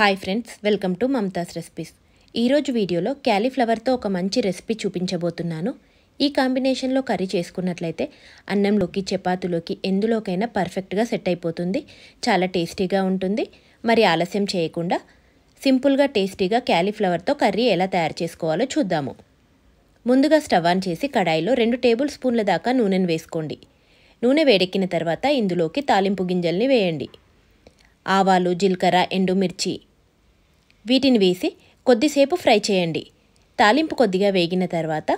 hi friends welcome to Mamatha's recipes ఈరోజు వీడియోలో క్యాలీఫ్లవర్తో ఒక మంచి రెసిపీ చూపించబోతున్నాను ఈ కాంబినేషన్లో కర్రీ చేసుకున్నట్లయితే అన్నంలోకి చపాతీలోకి ఎందులోకైనా పర్ఫెక్ట్గా సెట్ అయిపోతుంది చాలా టేస్టీగా ఉంటుంది మరి ఆలస్యం చేయకుండా సింపుల్గా టేస్టీగా క్యాలీఫ్లవర్తో కర్రీ ఎలా తయారు చేసుకోవాలో చూద్దాము ముందుగా స్టవ్ ఆన్ చేసి కడాయిలో రెండు టేబుల్ స్పూన్ల దాకా నూనెను వేసుకోండి నూనె వేడెక్కిన తర్వాత ఇందులోకి తాలింపు గింజల్ని వేయండి ఆవాలు జీలకర్ర ఎండుమిర్చి వీటిని వేసి కొద్దిసేపు ఫ్రై చేయండి తాలింపు కొద్దిగా వేగిన తర్వాత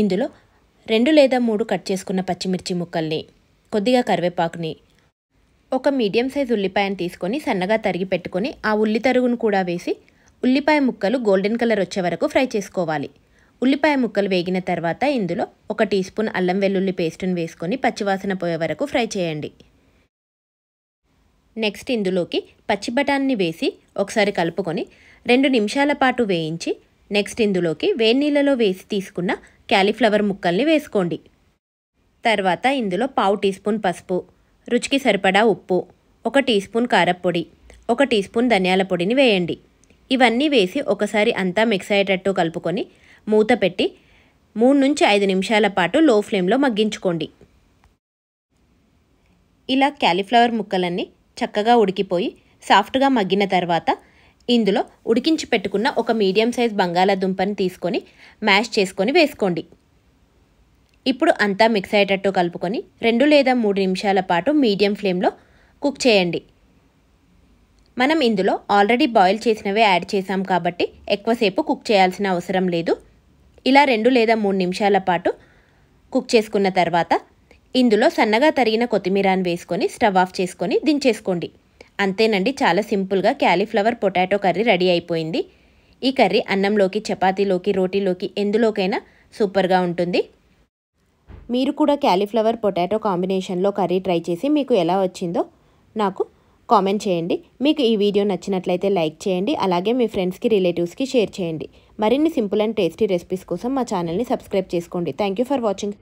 ఇందులో రెండు లేదా మూడు కట్ చేసుకున్న పచ్చిమిర్చి ముక్కల్ని కొద్దిగా కరివేపాకుని ఒక మీడియం సైజ్ ఉల్లిపాయను తీసుకొని సన్నగా తరిగి పెట్టుకొని ఆ ఉల్లి తరుగును కూడా వేసి ఉల్లిపాయ ముక్కలు గోల్డెన్ కలర్ వచ్చే వరకు ఫ్రై చేసుకోవాలి ఉల్లిపాయ ముక్కలు వేగిన తర్వాత ఇందులో ఒక టీ స్పూన్ అల్లం వెల్లుల్లి పేస్టును వేసుకొని పచ్చివాసన పోయే వరకు ఫ్రై చేయండి నెక్స్ట్ ఇందులోకి పచ్చి వేసి ఒకసారి కలుపుకొని రెండు నిమిషాల పాటు వేయించి నెక్స్ట్ ఇందులోకి వేడి నీళ్ళలో వేసి తీసుకున్న క్యాలీఫ్లవర్ ముక్కల్ని వేసుకోండి తర్వాత ఇందులో పావు టీ స్పూన్ పసుపు రుచికి సరిపడా ఉప్పు ఒక టీ స్పూన్ కారప్పొడి ఒక టీ స్పూన్ ధనియాల పొడిని వేయండి ఇవన్నీ వేసి ఒకసారి అంతా మిక్స్ అయ్యేటట్టు కలుపుకొని మూత పెట్టి మూడు నుంచి ఐదు నిమిషాల పాటు లో ఫ్లేమ్లో మగ్గించుకోండి ఇలా క్యాలీఫ్లవర్ ముక్కలన్నీ చక్కగా ఉడికిపోయి సాఫ్ట్గా మగ్గిన తర్వాత ఇందులో ఉడికించి పెట్టుకున్న ఒక మీడియం సైజ్ బంగాళాదుంపని తీసుకొని మ్యాష్ చేసుకొని వేసుకోండి ఇప్పుడు అంతా మిక్స్ అయ్యేటట్టు కలుపుకొని రెండు లేదా మూడు నిమిషాల పాటు మీడియం ఫ్లేమ్లో కుక్ చేయండి మనం ఇందులో ఆల్రెడీ బాయిల్ చేసినవే యాడ్ చేసాం కాబట్టి ఎక్కువసేపు కుక్ చేయాల్సిన అవసరం లేదు ఇలా రెండు లేదా మూడు నిమిషాల పాటు కుక్ చేసుకున్న తర్వాత ఇందులో సన్నగా తరిగిన కొత్తిమీరాను వేసుకొని స్టవ్ ఆఫ్ చేసుకొని దించేసుకోండి అంతేనండి చాలా సింపుల్గా క్యాలీఫ్లవర్ పొటాటో కర్రీ రెడీ అయిపోయింది ఈ కర్రీ అన్నంలోకి చపాతీలోకి రోటీలోకి ఎందులోకైనా సూపర్గా ఉంటుంది మీరు కూడా క్యాలీఫ్లవర్ పొటాటో కాంబినేషన్లో కర్రీ ట్రై చేసి మీకు ఎలా వచ్చిందో నాకు కామెంట్ చేయండి మీకు ఈ వీడియో నచ్చినట్లయితే లైక్ చేయండి అలాగే మీ ఫ్రెండ్స్కి రిలేటివ్స్కి షేర్ చేయండి మరిన్ని సింపుల్ అండ్ టేస్టీ రెసిపీస్ కోసం మా ఛానల్ని సబ్స్క్రైబ్ చేసుకోండి థ్యాంక్ ఫర్ వాచింగ్